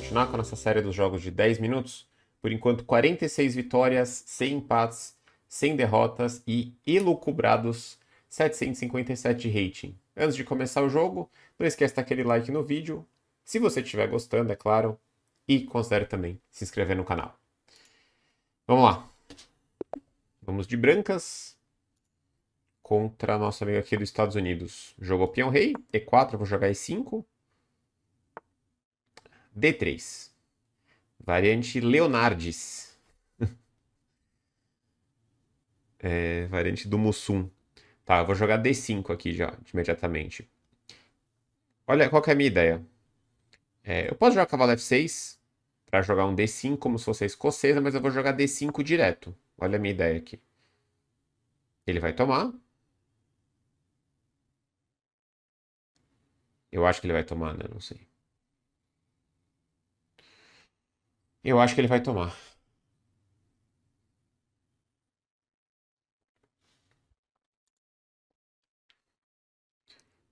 continuar com a nossa série dos jogos de 10 minutos. Por enquanto, 46 vitórias, 100 empates, 100 derrotas e elucubrados 757 de rating. Antes de começar o jogo, não esqueça aquele like no vídeo, se você estiver gostando, é claro, e considere também se inscrever no canal. Vamos lá. Vamos de brancas contra nosso amigo aqui dos Estados Unidos. Jogou peão rei, E4, vou jogar E5. D3. Variante Leonardes. é, variante do Mussum. Tá, eu vou jogar D5 aqui já, imediatamente. Olha, qual que é a minha ideia? É, eu posso jogar cavalo F6 para jogar um D5 como se fosse a escocesa, mas eu vou jogar D5 direto. Olha a minha ideia aqui. Ele vai tomar. Eu acho que ele vai tomar, né? Não sei. Eu acho que ele vai tomar.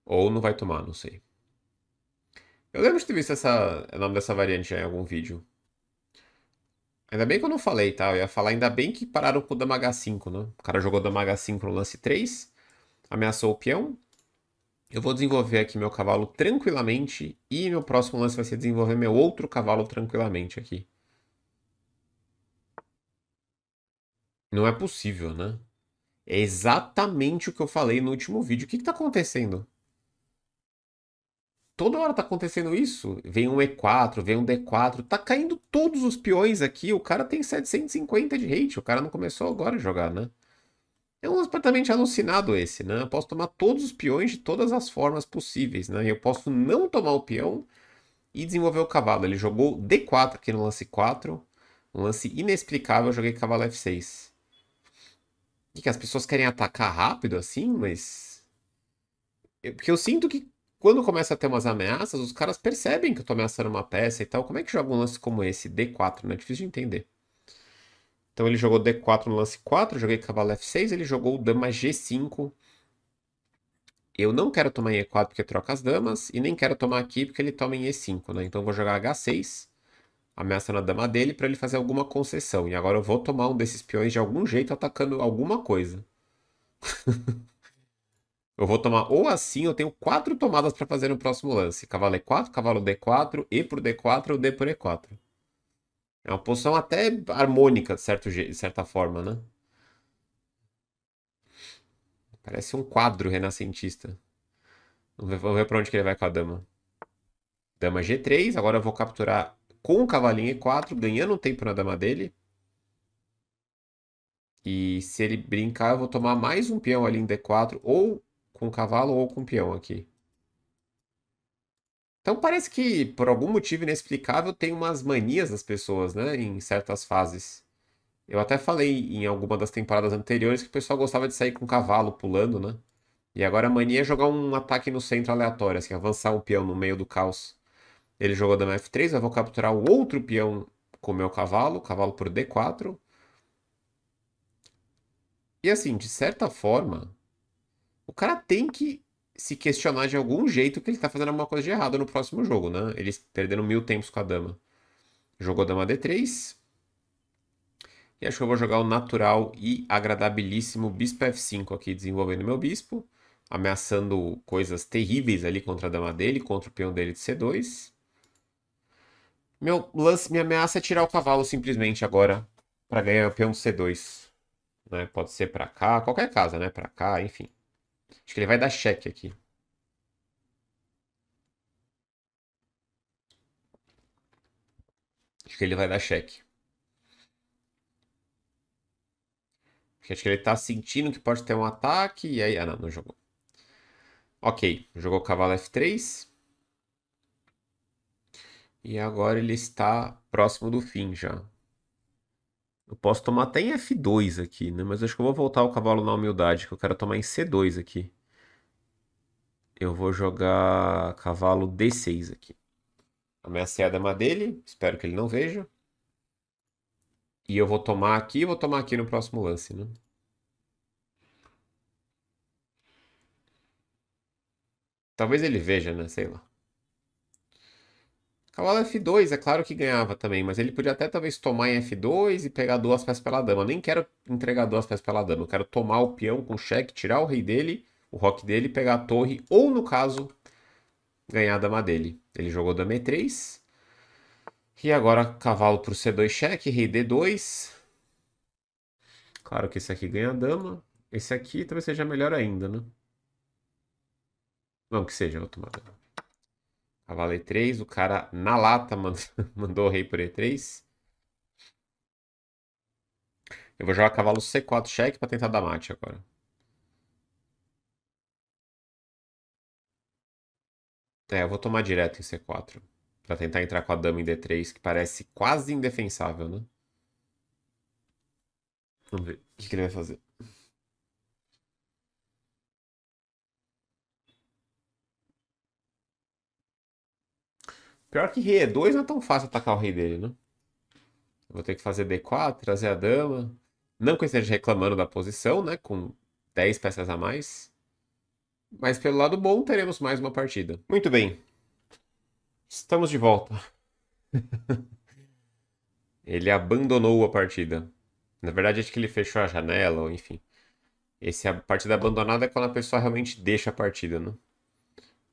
Ou não vai tomar, não sei. Eu lembro de ter visto essa, o nome dessa variante já em algum vídeo. Ainda bem que eu não falei, tá? Eu ia falar, ainda bem que pararam com o Dama 5 né? O cara jogou Dama 5 no lance 3, ameaçou o peão. Eu vou desenvolver aqui meu cavalo tranquilamente e meu próximo lance vai ser desenvolver meu outro cavalo tranquilamente aqui. Não é possível, né? É exatamente o que eu falei no último vídeo. O que, que tá acontecendo? Toda hora tá acontecendo isso. Vem um E4, vem um D4. Tá caindo todos os peões aqui. O cara tem 750 de hate. O cara não começou agora a jogar, né? É um completamente alucinado esse, né? Eu posso tomar todos os peões de todas as formas possíveis, né? Eu posso não tomar o peão e desenvolver o cavalo. Ele jogou D4 aqui no lance 4. Um lance inexplicável, eu joguei cavalo F6 que, que as pessoas querem atacar rápido assim, mas. Eu, porque eu sinto que quando começa a ter umas ameaças, os caras percebem que eu tô ameaçando uma peça e tal. Como é que joga um lance como esse? D4, né? É difícil de entender. Então ele jogou D4 no lance 4, joguei cavalo F6, ele jogou dama G5. Eu não quero tomar em E4 porque troca as damas, e nem quero tomar aqui porque ele toma em E5, né? Então eu vou jogar H6 ameaça na dama dele para ele fazer alguma concessão. E agora eu vou tomar um desses peões de algum jeito atacando alguma coisa. eu vou tomar ou assim, eu tenho quatro tomadas para fazer no próximo lance. Cavalo E4, cavalo D4, E por D4 ou D por E4. É uma posição até harmônica, de, certo jeito, de certa forma, né? Parece um quadro renascentista. Vamos ver, ver para onde que ele vai com a dama. Dama G3, agora eu vou capturar com o cavalinho E4, ganhando um tempo na dama dele. E se ele brincar, eu vou tomar mais um peão ali em D4, ou com o cavalo ou com o peão aqui. Então parece que, por algum motivo inexplicável, tem umas manias das pessoas, né? Em certas fases. Eu até falei em alguma das temporadas anteriores que o pessoal gostava de sair com o cavalo pulando, né? E agora a mania é jogar um ataque no centro aleatório, assim, avançar um peão no meio do caos. Ele jogou dama F3, eu vou capturar o outro peão com o meu cavalo, cavalo por D4. E assim, de certa forma, o cara tem que se questionar de algum jeito que ele está fazendo alguma coisa de errado no próximo jogo, né? Eles perderam mil tempos com a dama. Jogou dama D3. E acho que eu vou jogar o natural e agradabilíssimo bispo F5 aqui, desenvolvendo meu bispo. Ameaçando coisas terríveis ali contra a dama dele, contra o peão dele de C2. Meu lance, minha ameaça é tirar o cavalo simplesmente agora para ganhar o peão C2. Né? Pode ser para cá, qualquer casa, né? Para cá, enfim. Acho que ele vai dar cheque aqui. Acho que ele vai dar cheque. Acho que ele tá sentindo que pode ter um ataque e aí... Ah, não, não jogou. Ok, jogou cavalo F3. E agora ele está próximo do fim já. Eu posso tomar até em F2 aqui, né? Mas acho que eu vou voltar o cavalo na humildade, que eu quero tomar em C2 aqui. Eu vou jogar cavalo D6 aqui. Ameacei a dama é dele, espero que ele não veja. E eu vou tomar aqui, vou tomar aqui no próximo lance, né? Talvez ele veja, né? Sei lá. Cavalo F2, é claro que ganhava também, mas ele podia até talvez tomar em F2 e pegar duas peças pela dama. Eu nem quero entregar duas peças pela dama, eu quero tomar o peão com cheque, tirar o rei dele, o rock dele, pegar a torre, ou no caso, ganhar a dama dele. Ele jogou dama E3. E agora cavalo para o C2 cheque, rei D2. Claro que esse aqui ganha a dama. Esse aqui talvez seja melhor ainda, né? Não, que seja, eu vou tomar dama. Cavalo E3, o cara na lata mandou, mandou o rei por E3. Eu vou jogar cavalo C4 cheque para tentar dar mate agora. É, eu vou tomar direto em C4. para tentar entrar com a dama em D3, que parece quase indefensável, né? Vamos ver o que, que ele vai fazer. Pior que rei E2 não é tão fácil atacar o rei dele, né? vou ter que fazer D4, trazer a dama. Não que eu esteja reclamando da posição, né? Com 10 peças a mais. Mas pelo lado bom, teremos mais uma partida. Muito bem. Estamos de volta. ele abandonou a partida. Na verdade, acho que ele fechou a janela, ou enfim. Esse, a partida abandonada é quando a pessoa realmente deixa a partida, né?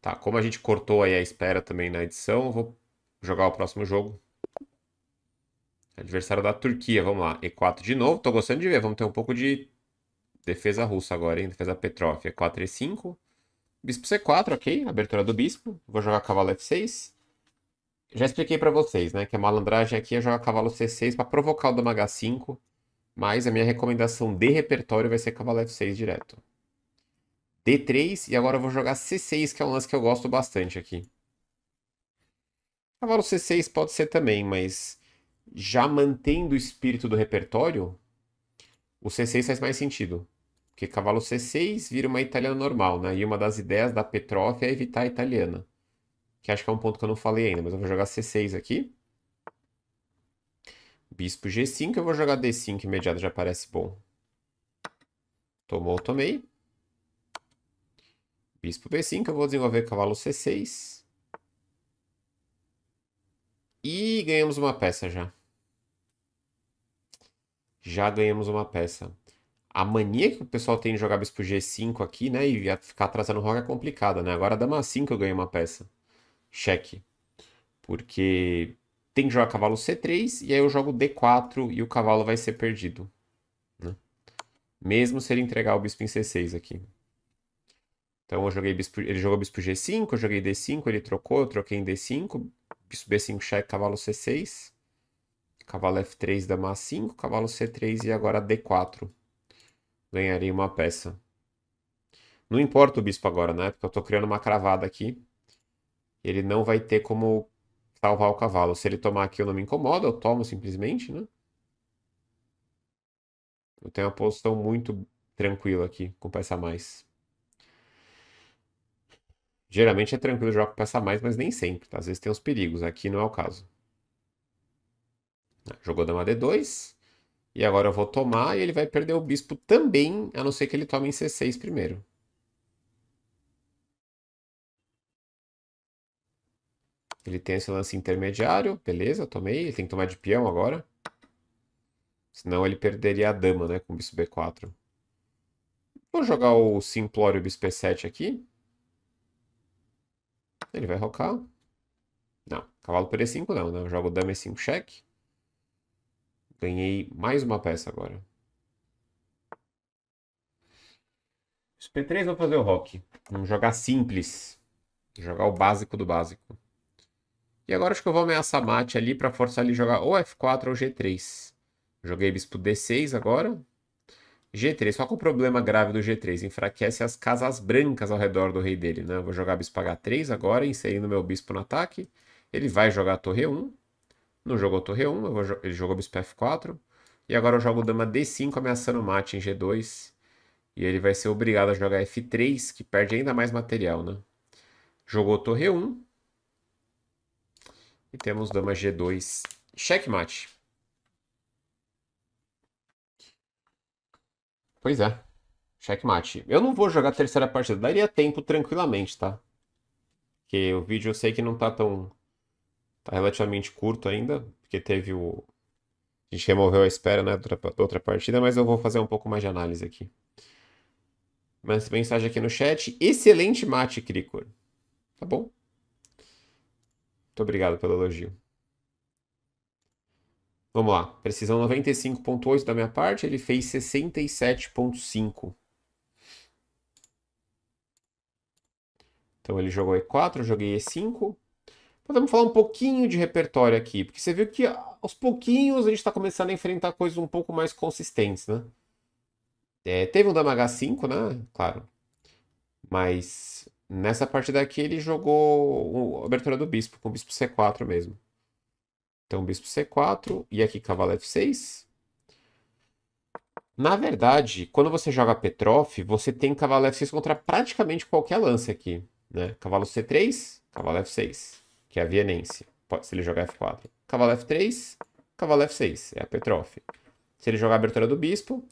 Tá, como a gente cortou aí a espera também na edição, vou jogar o próximo jogo. Adversário da Turquia, vamos lá. E4 de novo, tô gostando de ver. Vamos ter um pouco de defesa russa agora, hein? Defesa Petrov. E4 e 5. Bispo C4, ok. Abertura do bispo. Vou jogar cavalo F6. Já expliquei para vocês, né? Que a malandragem aqui é jogar cavalo C6 para provocar o dama H5. Mas a minha recomendação de repertório vai ser cavalo F6 direto. D3 e agora eu vou jogar C6, que é um lance que eu gosto bastante aqui. Cavalo C6 pode ser também, mas já mantendo o espírito do repertório, o C6 faz mais sentido. Porque cavalo C6 vira uma italiana normal, né? E uma das ideias da Petrov é evitar a italiana. Que acho que é um ponto que eu não falei ainda, mas eu vou jogar C6 aqui. Bispo G5, eu vou jogar D5 imediato, já parece bom. Tomou, tomei. Bispo B5, eu vou desenvolver cavalo C6. E ganhamos uma peça já. Já ganhamos uma peça. A mania que o pessoal tem de jogar bispo G5 aqui, né? E ficar atrasando roca é complicada, né? Agora dama 5 eu ganhei uma peça. Cheque. Porque tem que jogar cavalo C3 e aí eu jogo D4 e o cavalo vai ser perdido. Né? Mesmo se ele entregar o bispo em C6 aqui. Então eu joguei bispo, ele jogou bispo G5, eu joguei D5, ele trocou, eu troquei em D5, bispo B5 cheque, cavalo C6, cavalo F3, dama A5, cavalo C3 e agora D4. Ganharia uma peça. Não importa o bispo agora, né? Porque eu estou criando uma cravada aqui. Ele não vai ter como salvar o cavalo. Se ele tomar aqui eu não me incomodo, eu tomo simplesmente, né? Eu tenho uma posição muito tranquila aqui, com peça a mais. Geralmente é tranquilo jogar com peça a mais, mas nem sempre. Tá? Às vezes tem uns perigos. Aqui não é o caso. Ah, jogou dama D2. E agora eu vou tomar e ele vai perder o bispo também, a não ser que ele tome em C6 primeiro. Ele tem esse lance intermediário, beleza, tomei. Ele tem que tomar de peão agora. Senão ele perderia a dama, né, com o bispo B4. Vou jogar o simplório bispo B7 aqui. Ele vai rocar. Não, cavalo por E5 não, né? Eu jogo dama E5 é cheque. Ganhei mais uma peça agora. Os P3 vou fazer o rock. Vamos jogar simples. Vou jogar o básico do básico. E agora acho que eu vou ameaçar mate ali para forçar ele a jogar ou F4 ou G3. Joguei bispo D6 agora. G3, só que o problema grave do G3? Enfraquece as casas brancas ao redor do rei dele, né? vou jogar bispo H3 agora, inserindo meu bispo no ataque. Ele vai jogar torre 1. Não jogou torre 1, vou... ele jogou bispo F4. E agora eu jogo dama D5 ameaçando o mate em G2. E ele vai ser obrigado a jogar F3, que perde ainda mais material, né? Jogou torre 1. E temos dama G2. Checkmate. Pois é. Checkmate. Eu não vou jogar a terceira partida. Daria tempo tranquilamente, tá? Porque o vídeo eu sei que não tá tão. Tá relativamente curto ainda. Porque teve o. A gente removeu a espera, né? Da outra, partida. Mas eu vou fazer um pouco mais de análise aqui. Mas mensagem aqui no chat. Excelente mate, Cricor. Tá bom? Muito obrigado pelo elogio. Vamos lá, precisão 95.8 da minha parte, ele fez 67.5. Então ele jogou E4, eu joguei E5. Podemos falar um pouquinho de repertório aqui, porque você viu que ah, aos pouquinhos a gente está começando a enfrentar coisas um pouco mais consistentes, né? É, teve um dama H5, né? Claro. Mas nessa parte daqui ele jogou a abertura do bispo, com o bispo C4 mesmo. Então, bispo c4 e aqui cavalo f6. Na verdade, quando você joga Petrov, você tem cavalo f6 contra praticamente qualquer lance aqui. Né? Cavalo c3, cavalo f6, que é a vienense. se ele jogar f4. Cavalo f3, cavalo f6, é a Petrov. Se ele jogar a abertura do bispo,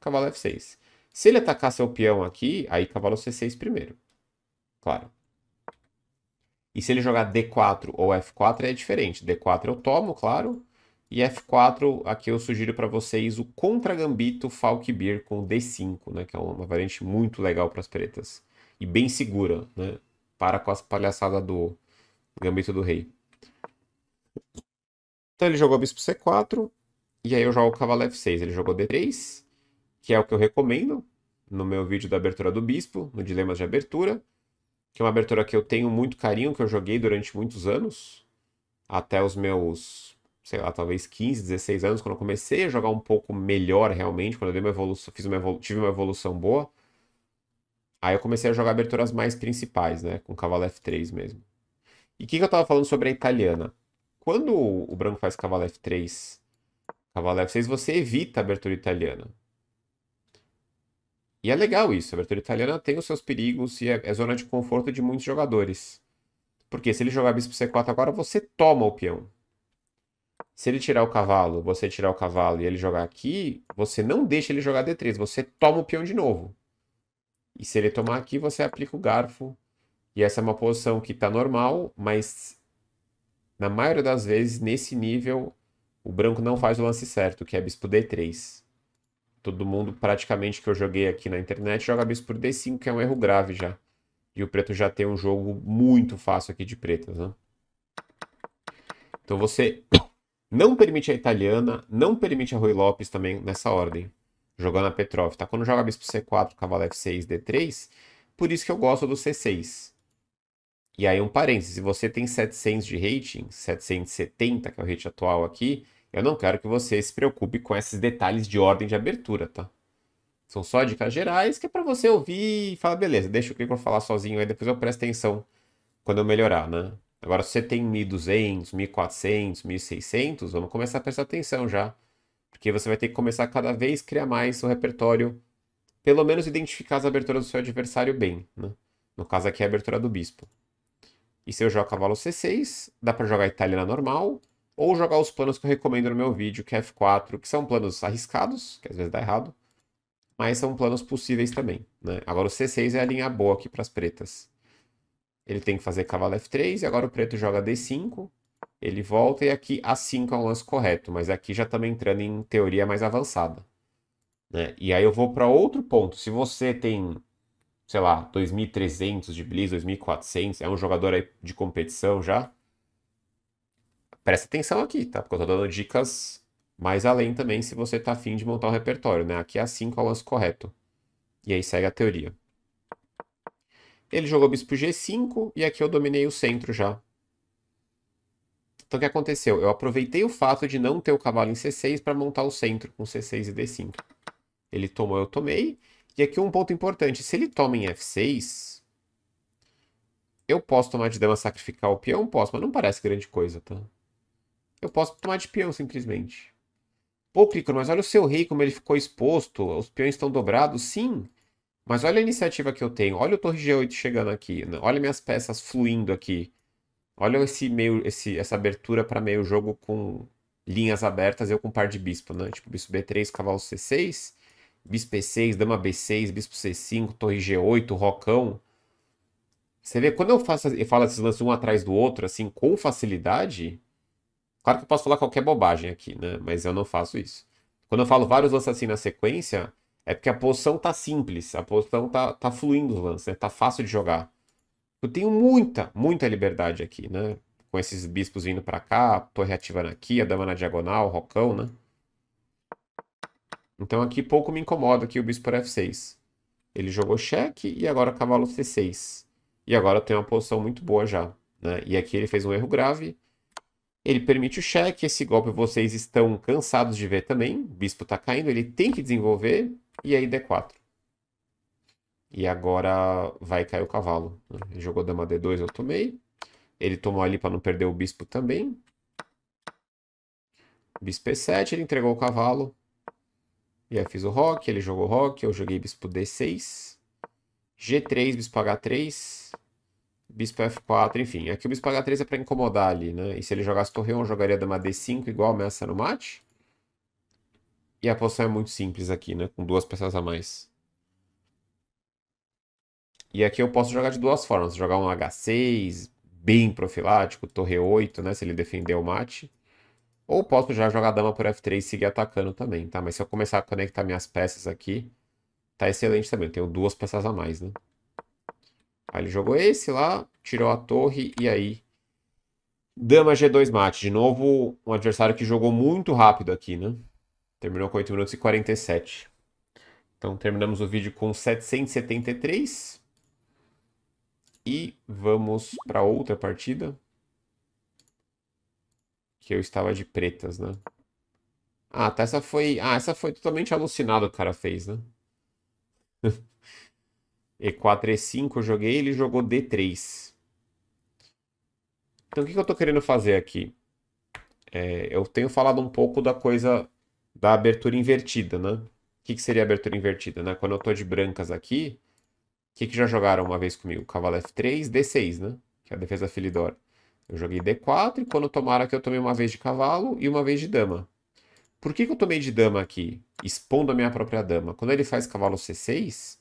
cavalo f6. Se ele atacar seu peão aqui, aí cavalo c6 primeiro. Claro. E se ele jogar D4 ou F4 é diferente. D4 eu tomo, claro. E F4, aqui eu sugiro para vocês o contra-gambito Falkbeer com D5, né? Que é uma variante muito legal para as pretas. E bem segura, né? Para com as palhaçadas do gambito do rei. Então ele jogou bispo C4. E aí eu jogo o cavalo F6. Ele jogou D3, que é o que eu recomendo no meu vídeo da abertura do bispo, no Dilemas de Abertura que é uma abertura que eu tenho muito carinho, que eu joguei durante muitos anos, até os meus, sei lá, talvez 15, 16 anos, quando eu comecei a jogar um pouco melhor realmente, quando eu dei uma evolução, fiz uma evolu tive uma evolução boa. Aí eu comecei a jogar aberturas mais principais, né, com cavalo F3 mesmo. E o que, que eu tava falando sobre a italiana? Quando o branco faz cavalo F3, cavalo F6, você evita a abertura italiana. E é legal isso, a abertura italiana tem os seus perigos e é, é zona de conforto de muitos jogadores. Porque se ele jogar bispo c4 agora, você toma o peão. Se ele tirar o cavalo, você tirar o cavalo e ele jogar aqui, você não deixa ele jogar d3, você toma o peão de novo. E se ele tomar aqui, você aplica o garfo. E essa é uma posição que está normal, mas na maioria das vezes, nesse nível, o branco não faz o lance certo, que é bispo d3. Todo mundo praticamente que eu joguei aqui na internet joga bispo por D5, que é um erro grave já. E o preto já tem um jogo muito fácil aqui de pretas, né? Então você não permite a italiana, não permite a Rui Lopes também nessa ordem, jogando a Petrov, tá? Quando joga bispo C4, cavalo F6, D3, por isso que eu gosto do C6. E aí um parêntese, se você tem 700 de rating, 770, que é o rating atual aqui, eu não quero que você se preocupe com esses detalhes de ordem de abertura, tá? São só dicas gerais que é para você ouvir e falar, beleza, deixa o Clicor falar sozinho aí, depois eu presto atenção quando eu melhorar, né? Agora, se você tem 1.200, 1.400, 1.600, vamos começar a prestar atenção já. Porque você vai ter que começar a cada vez criar mais o repertório, pelo menos identificar as aberturas do seu adversário bem, né? No caso aqui é a abertura do bispo. E se eu jogo cavalo C6, dá para jogar na normal, ou jogar os planos que eu recomendo no meu vídeo, que é F4, que são planos arriscados, que às vezes dá errado, mas são planos possíveis também. Né? Agora o C6 é a linha boa aqui para as pretas. Ele tem que fazer cavalo F3 e agora o preto joga D5, ele volta e aqui A5 é um lance correto, mas aqui já estamos entrando em teoria mais avançada. Né? E aí eu vou para outro ponto. Se você tem, sei lá, 2.300 de blitz, 2.400, é um jogador aí de competição já, presta atenção aqui, tá? Porque eu tô dando dicas mais além também se você tá afim de montar o um repertório, né? Aqui é assim qual é o correto. E aí segue a teoria. Ele jogou bispo G5 e aqui eu dominei o centro já. Então o que aconteceu? Eu aproveitei o fato de não ter o cavalo em C6 para montar o centro com C6 e D5. Ele tomou, eu tomei. E aqui um ponto importante, se ele toma em F6, eu posso tomar de dama sacrificar o peão? Posso, mas não parece grande coisa, tá? Eu posso tomar de peão, simplesmente. Pô, Crícono, mas olha o seu rei como ele ficou exposto. Os peões estão dobrados. Sim, mas olha a iniciativa que eu tenho. Olha o torre G8 chegando aqui. Né? Olha minhas peças fluindo aqui. Olha esse meio, esse, essa abertura para meio jogo com linhas abertas, eu com par de bispo, né? Tipo, bispo B3, cavalo C6, bispo E6, dama B6, bispo C5, torre G8, rocão. Você vê, quando eu faço eu falo esses lances um atrás do outro, assim, com facilidade, Claro que eu posso falar qualquer bobagem aqui, né? Mas eu não faço isso. Quando eu falo vários lances assim na sequência, é porque a posição tá simples, a posição tá, tá fluindo os lances, né? tá fácil de jogar. Eu tenho muita, muita liberdade aqui, né? Com esses bispos vindo para cá, torre ativando aqui, a dama na diagonal, rocão, né? Então aqui pouco me incomoda aqui o bispo por f6. Ele jogou cheque e agora cavalo c6. E agora tem uma posição muito boa já, né? E aqui ele fez um erro grave ele permite o cheque, esse golpe vocês estão cansados de ver também. O bispo está caindo, ele tem que desenvolver, e aí D4. E agora vai cair o cavalo. Né? Ele jogou dama D2, eu tomei. Ele tomou ali para não perder o bispo também. Bispo E7, ele entregou o cavalo. E aí fiz o rock, ele jogou rock, eu joguei bispo D6. G3, bispo H3. Bispo F4, enfim. Aqui é o Bispo H3 é para incomodar ali, né? E se ele jogasse 1, jogaria Dama D5 igual ameaça no mate. E a posição é muito simples aqui, né? Com duas peças a mais. E aqui eu posso jogar de duas formas. Jogar um H6, bem profilático, Torre 8, né? Se ele defender o mate. Ou posso já jogar Dama por F3 e seguir atacando também, tá? Mas se eu começar a conectar minhas peças aqui, tá excelente também. tenho duas peças a mais, né? Aí ele jogou esse lá, tirou a torre e aí... Dama G2 mate. De novo, um adversário que jogou muito rápido aqui, né? Terminou com 8 minutos e 47. Então terminamos o vídeo com 773. E vamos para outra partida. Que eu estava de pretas, né? Ah, tá. Essa foi. Ah, essa foi totalmente alucinada o cara fez, né? E4, E5 eu joguei, ele jogou D3. Então o que, eu estou querendo fazer aqui? É, eu tenho falado um pouco da coisa da abertura invertida, né? O que, que seria abertura invertida, né? Quando eu estou de brancas aqui, o que, que já jogaram uma vez comigo? Cavalo F3, D6, né? Que é a defesa Filidor. Eu joguei D4 e quando tomaram aqui eu tomei uma vez de cavalo e uma vez de dama. Por que, que eu tomei de dama aqui? Expondo a minha própria dama. Quando ele faz cavalo C6,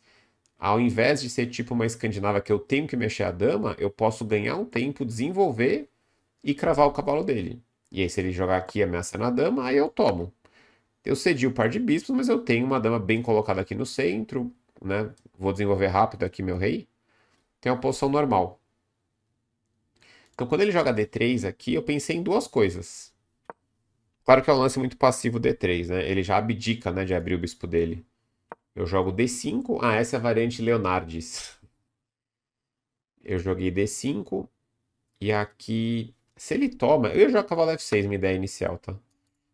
ao invés de ser tipo uma escandinava que eu tenho que mexer a dama, eu posso ganhar um tempo, desenvolver e cravar o cavalo dele. E aí, se ele jogar aqui ameaçando a dama, aí eu tomo. Eu cedi o par de bispos, mas eu tenho uma dama bem colocada aqui no centro, né? Vou desenvolver rápido aqui meu rei. Tem uma posição normal. Então, quando ele joga D3 aqui, eu pensei em duas coisas. Claro que é um lance muito passivo D3, né? Ele já abdica, né, de abrir o bispo dele. Eu jogo D5. Ah, essa é a variante Leonardis. Eu joguei D5. E aqui, se ele toma... Eu ia jogar cavalo F6, minha ideia inicial, tá?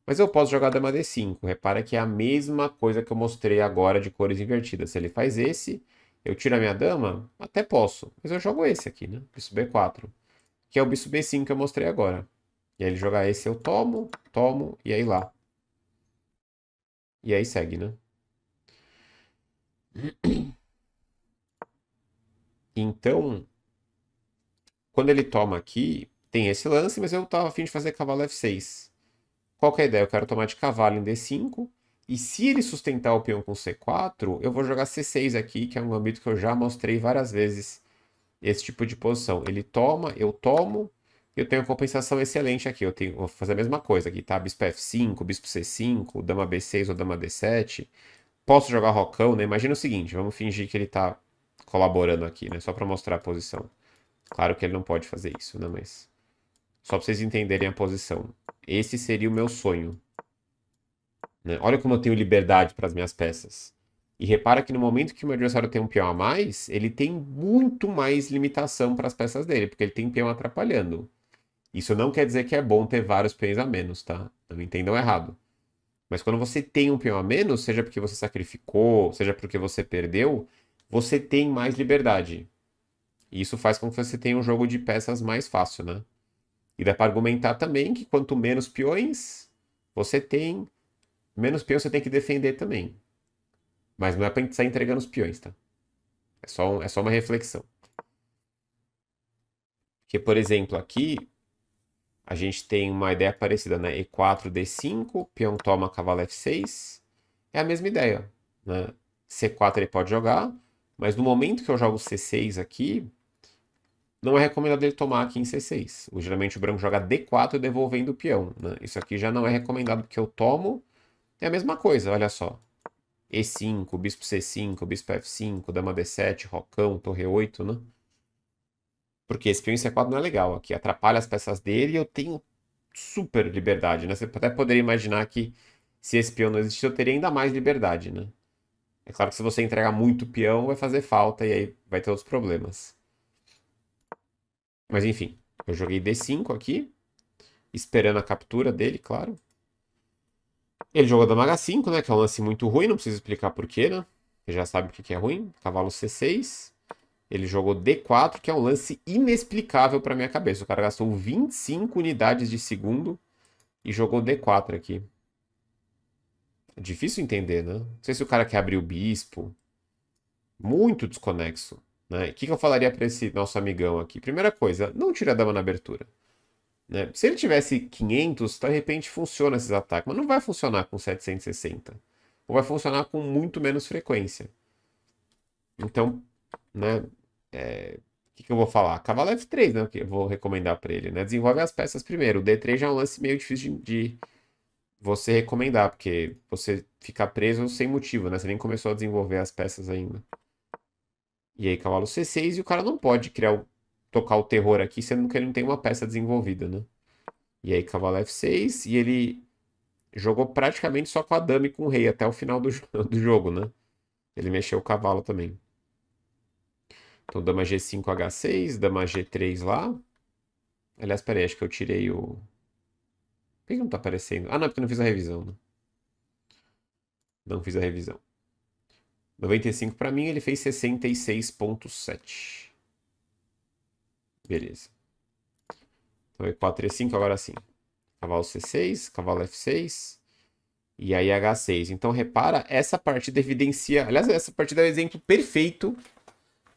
Mas eu posso jogar dama D5. Repara que é a mesma coisa que eu mostrei agora de cores invertidas. Se ele faz esse, eu tiro a minha dama, até posso. Mas eu jogo esse aqui, né? Bispo B4. Que é o bispo B5 que eu mostrei agora. E aí ele jogar esse, eu tomo, tomo, e aí lá. E aí segue, né? Então, quando ele toma aqui, tem esse lance, mas eu tava afim de fazer cavalo F6. Qual que é a ideia? Eu quero tomar de cavalo em D5. E se ele sustentar o peão com C4, eu vou jogar C6 aqui, que é um âmbito que eu já mostrei várias vezes. Esse tipo de posição. Ele toma, eu tomo. Eu tenho compensação excelente aqui. Eu tenho, vou fazer a mesma coisa aqui, tá? Bispo F5, bispo C5, dama B6 ou dama D7 posso jogar rocão, né? Imagina o seguinte, vamos fingir que ele tá colaborando aqui, né? Só para mostrar a posição. Claro que ele não pode fazer isso, né? Mas só para vocês entenderem a posição. Esse seria o meu sonho. Né? Olha como eu tenho liberdade para as minhas peças. E repara que no momento que o meu adversário tem um peão a mais, ele tem muito mais limitação para as peças dele, porque ele tem peão atrapalhando. Isso não quer dizer que é bom ter vários peões a menos, tá? Não me entendam errado. Mas quando você tem um peão a menos, seja porque você sacrificou, seja porque você perdeu, você tem mais liberdade. E isso faz com que você tenha um jogo de peças mais fácil, né? E dá para argumentar também que quanto menos peões você tem, menos peões você tem que defender também. Mas não é para gente sair entregando os peões, tá? É só, um, é só uma reflexão. Porque, por exemplo, aqui a gente tem uma ideia parecida, né? E4, D5, peão toma, cavalo F6. É a mesma ideia, né? C4 ele pode jogar, mas no momento que eu jogo C6 aqui, não é recomendado ele tomar aqui em C6. Geralmente o branco joga D4 devolvendo o peão. Né? Isso aqui já não é recomendado porque eu tomo. É a mesma coisa, olha só. E5, bispo C5, bispo F5, dama D7, rocão, torre 8, né? Porque esse peão em C4 não é legal aqui, atrapalha as peças dele e eu tenho super liberdade, né? Você até poderia imaginar que se esse peão não existisse, eu teria ainda mais liberdade, né? É claro que se você entregar muito peão, vai fazer falta e aí vai ter outros problemas. Mas enfim, eu joguei D5 aqui, esperando a captura dele, claro. Ele jogou dama H5, né? Que é um lance muito ruim, não preciso explicar porquê, né? Você já sabe o que é ruim. Cavalo C6. Ele jogou D4, que é um lance inexplicável para minha cabeça. O cara gastou 25 unidades de segundo e jogou D4 aqui. É difícil entender, né? Não sei se o cara quer abrir o bispo. Muito desconexo. Né? O que, eu falaria para esse nosso amigão aqui? Primeira coisa, não tira a dama na abertura. Né? Se ele tivesse 500, de repente funciona esses ataques, mas não vai funcionar com 760. Ou vai funcionar com muito menos frequência. Então, né? É, o que, que eu vou falar? Cavalo F3, né? Que eu vou recomendar para ele, né? Desenvolve as peças primeiro. O D3 já é um lance meio difícil de, de, você recomendar, porque você fica preso sem motivo, né? Você nem começou a desenvolver as peças ainda. E aí, cavalo C6, e o cara não pode criar o, tocar o terror aqui, sendo que ele não tem uma peça desenvolvida, né? E aí, cavalo F6, e ele jogou praticamente só com a dama e com o rei até o final do, do jogo, né? Ele mexeu o cavalo também. Então, dama G5, H6, dama G3 lá. Aliás, peraí, acho que eu tirei o... Por que não tá aparecendo? Ah, não, é porque eu não fiz a revisão, né? Não fiz a revisão. 95 para mim, ele fez 66.7. Beleza. Então, E4, é E5, é agora sim. Cavalo C6, cavalo F6. E aí H6. Então, repara, essa partida evidencia... Aliás, essa partida é o um exemplo perfeito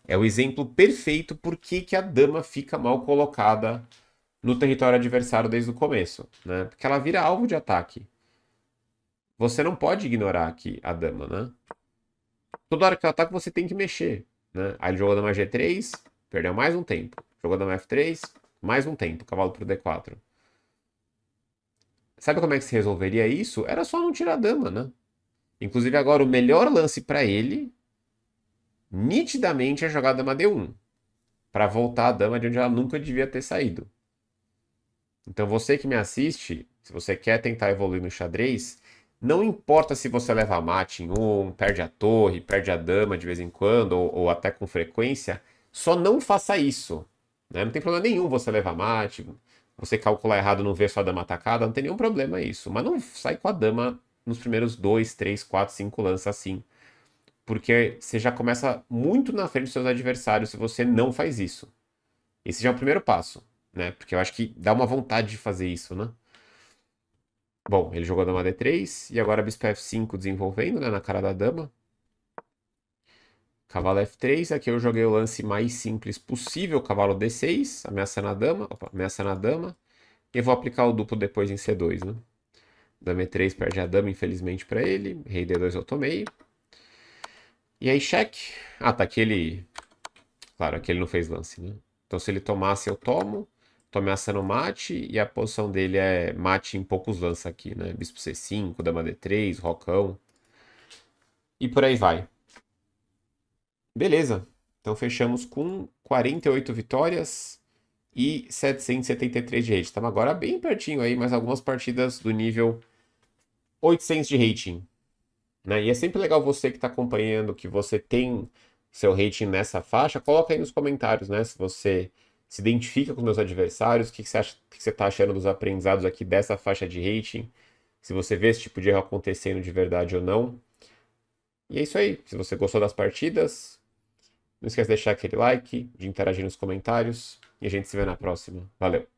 é o exemplo perfeito por que, que a dama fica mal colocada no território adversário desde o começo, né? Porque ela vira alvo de ataque. Você não pode ignorar aqui a dama, né? Toda hora que ela ataca, tá você tem que mexer, né? Aí ele jogou dama G3, perdeu mais um tempo. Jogou a dama F3, mais um tempo, cavalo pro D4. Sabe como é que se resolveria isso? Era só não tirar a dama, né? Inclusive agora o melhor lance para ele nitidamente a jogada dama D1. Para voltar a dama de onde ela nunca devia ter saído. Então você que me assiste, se você quer tentar evoluir no xadrez, não importa se você leva mate em um, perde a torre, perde a dama de vez em quando, ou, ou até com frequência, só não faça isso. Né? Não tem problema nenhum você levar mate, você calcular errado não ver sua dama atacada, não tem nenhum problema isso. Mas não sai com a dama nos primeiros 2, 3, 4, 5 lanças assim porque você já começa muito na frente dos seus adversários se você não faz isso. Esse já é o primeiro passo, né? Porque eu acho que dá uma vontade de fazer isso, né? Bom, ele jogou a dama d3 e agora bispo f5 desenvolvendo, né, na cara da dama. Cavalo f3, aqui eu joguei o lance mais simples possível, cavalo d6, ameaça na dama, opa, ameaça na dama. E vou aplicar o duplo depois em c2, né? Dama e3 perde a dama, infelizmente, para ele. Rei d2 eu tomei. E aí, cheque. Ah, tá. aquele, Claro, aqui ele não fez lance, né? Então, se ele tomasse, eu tomo. Tô ameaçando mate. E a posição dele é mate em poucos lances aqui, né? Bispo C5, dama D3, rocão. E por aí vai. Beleza. Então, fechamos com 48 vitórias e 773 de rating. Estamos agora bem pertinho aí, mas algumas partidas do nível 800 de rating. Né? E é sempre legal você que está acompanhando, que você tem seu rating nessa faixa, coloca aí nos comentários, né? Se você se identifica com meus adversários, o que, que você acha, que você está achando dos aprendizados aqui dessa faixa de rating, se você vê esse tipo de erro acontecendo de verdade ou não. E é isso aí. Se você gostou das partidas, não esquece de deixar aquele like, de interagir nos comentários. E a gente se vê na próxima. Valeu!